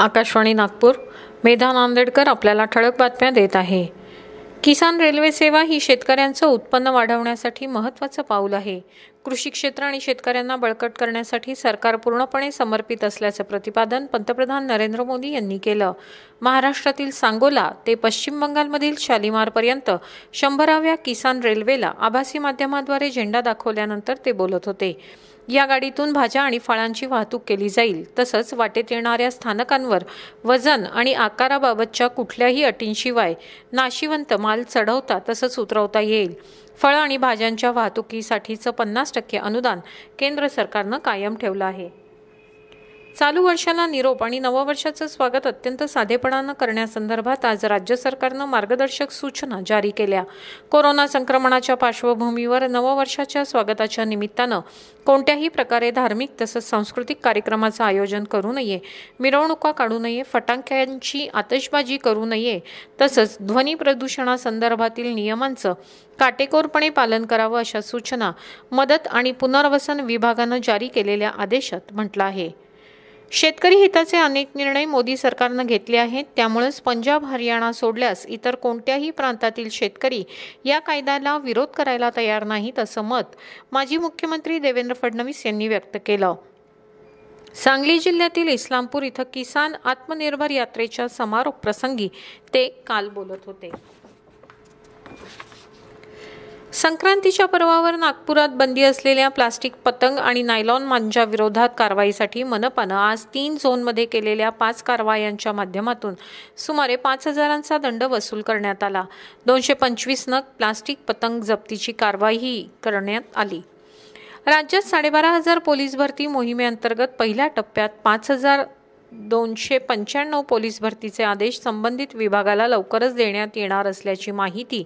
आकाशवाणी नागपूर मेधा नांदेडकर आपल्याला ठळक बातम्या देत आहे किसान रेल्वे सेवा ही शेतकऱ्यांचं उत्पन्न वाढवण्यासाठी महत्त्वाचं पाऊल आहे कृषी क्षेत्र आणि शेतकऱ्यांना बळकट करण्यासाठी सरकार पूर्णपणे समर्पित असल्याचं प्रतिपादन पंतप्रधान नरेंद्र मोदी यांनी केलं महाराष्ट्रातील सांगोला ते पश्चिम बंगालमधील शालिमारपर्यंत शंभराव्या किसान रेल्वेला आभासी माध्यमाद्वारे झेंडा दाखवल्यानंतर ते बोलत होते या गाडीतून भाज्या आणि फळांची वाहतूक केली जाईल तसंच वाटेत येणाऱ्या स्थानकांवर वजन आणि आकाराबाबतच्या कुठल्याही अटींशिवाय नाशिवंत माल चढवता तसंच उतरवता येईल फळं आणि भाज्यांच्या वाहतुकीसाठीचं पन्नास टक्के अनुदान केंद्र सरकारनं कायम ठेवलं आहे चालू वर्षाला निरोप आणि नववर्षाचं स्वागत अत्यंत साधेपणानं करण्यासंदर्भात आज राज्य सरकारनं मार्गदर्शक सूचना जारी केल्या कोरोना संक्रमणाच्या पार्श्वभूमीवर नववर्षाच्या स्वागताच्या निमित्तानं कोणत्याही प्रकारे धार्मिक तसंच सांस्कृतिक कार्यक्रमाचं आयोजन करू नये मिरवणुका काढू नये फटाक्यांची आतषबाजी करू नये तसंच ध्वनी प्रदूषणासंदर्भातील नियमांचं काटेकोरपणे पालन करावं अशा सूचना मदत आणि पुनर्वसन विभागानं जारी केलेल्या आदेशात म्हटलं आहे शेतकरी हिताचे अनेक निर्णय मोदी सरकारनं घेतले आहेत त्यामुळेच पंजाब हरियाणा सोडल्यास इतर कोणत्याही प्रांतातील शेतकरी या कायद्याला विरोध करायला तयार नाहीत असं मत माजी मुख्यमंत्री देवेंद्र फडणवीस यांनी व्यक्त केलं सांगली जिल्ह्यातील इस्लामपूर इथं किसान आत्मनिर्भर यात्रेच्या समारोप प्रसंगी ते काल बोलत होते संक्रांतीच्या पर्वावर नागपुरात बंदी असलेल्या प्लास्टिक पतंग आणि नायलॉन मांजा विरोधात कारवाईसाठी मनपानं आज तीन झोनमध्ये केलेल्या पाच कारवायांच्या माध्यमातून सुमारे पाच हजारांचा दंड वसूल करण्यात आला दोनशे पंचवीस नग प्लास्टिक पतंग जप्तीची कारवाईही करण्यात आली राज्यात साडेबारा हजार पोलीस भरती मोहिमेअंतर्गत पहिल्या टप्प्यात पाच हजार दोनशे पंच्याण्णव पोलीस भरतीचे आदेश संबंधित विभागाला लवकरच देण्यात येणार असल्याची माहिती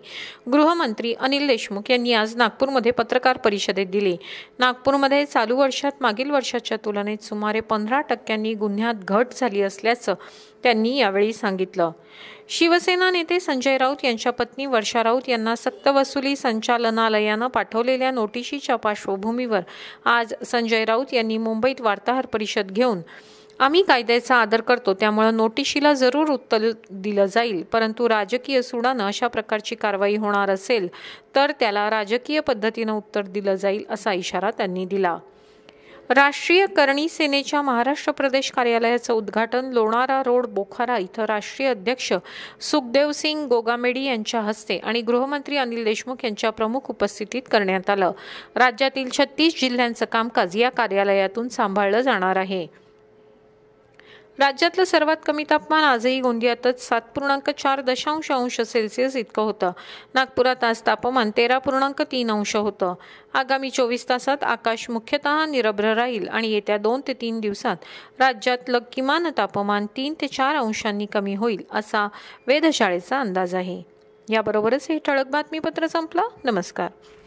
गृहमंत्री अनिल देशमुख यांनी आज नागपूरमध्ये पत्रकार परिषदेत दिली नागपूरमध्ये चालू वर्षात मागील वर्षाच्या तुलनेत सुमारे पंधरा टक्क्यांनी गुन्ह्यात घट झाली असल्याचं त्यांनी यावेळी सांगितलं शिवसेना नेते संजय राऊत यांच्या पत्नी वर्षा राऊत यांना सक्तवसुली संचालनालयानं पाठवलेल्या नोटिशीच्या पार्श्वभूमीवर आज संजय राऊत यांनी मुंबईत वार्ताहर परिषद घेऊन आम्ही कायद्याचा आदर करतो त्यामुळे नोटिशीला जरूर उत्तर दिलं जाईल परंतु राजकीय सुडानं अशा प्रकारची कारवाई होणार असेल तर त्याला राजकीय पद्धतीनं उत्तर दिलं जाईल असा इशारा त्यांनी दिला राष्ट्रीय करणी सेनेच्या महाराष्ट्र प्रदेश कार्यालयाचं उद्घाटन लोणारा रोड बोखारा इथं राष्ट्रीय अध्यक्ष सुखदेव सिंग गोगामेडी यांच्या हस्ते आणि गृहमंत्री अनिल देशमुख यांच्या प्रमुख उपस्थितीत करण्यात आलं राज्यातील छत्तीस जिल्ह्यांचं कामकाज या कार्यालयातून सांभाळलं जाणार आहे राज्यातलं सर्वात कमी तापमान आजही गोंदियातच सात पूर्णांक चार दशांश अंश सेल्सिअस इतकं होतं नागपुरात आज तापमान तेरा पूर्णांक तीन अंश होतं आगामी चोवीस तासात आकाश मुख्यतः निरभ्र राहील आणि येत्या दोन ते तीन दिवसात राज्यातलं किमान तापमान तीन ते चार अंशांनी कमी होईल असा वेधशाळेचा अंदाज आहे याबरोबरच हे ठळक बातमीपत्र संपलं नमस्कार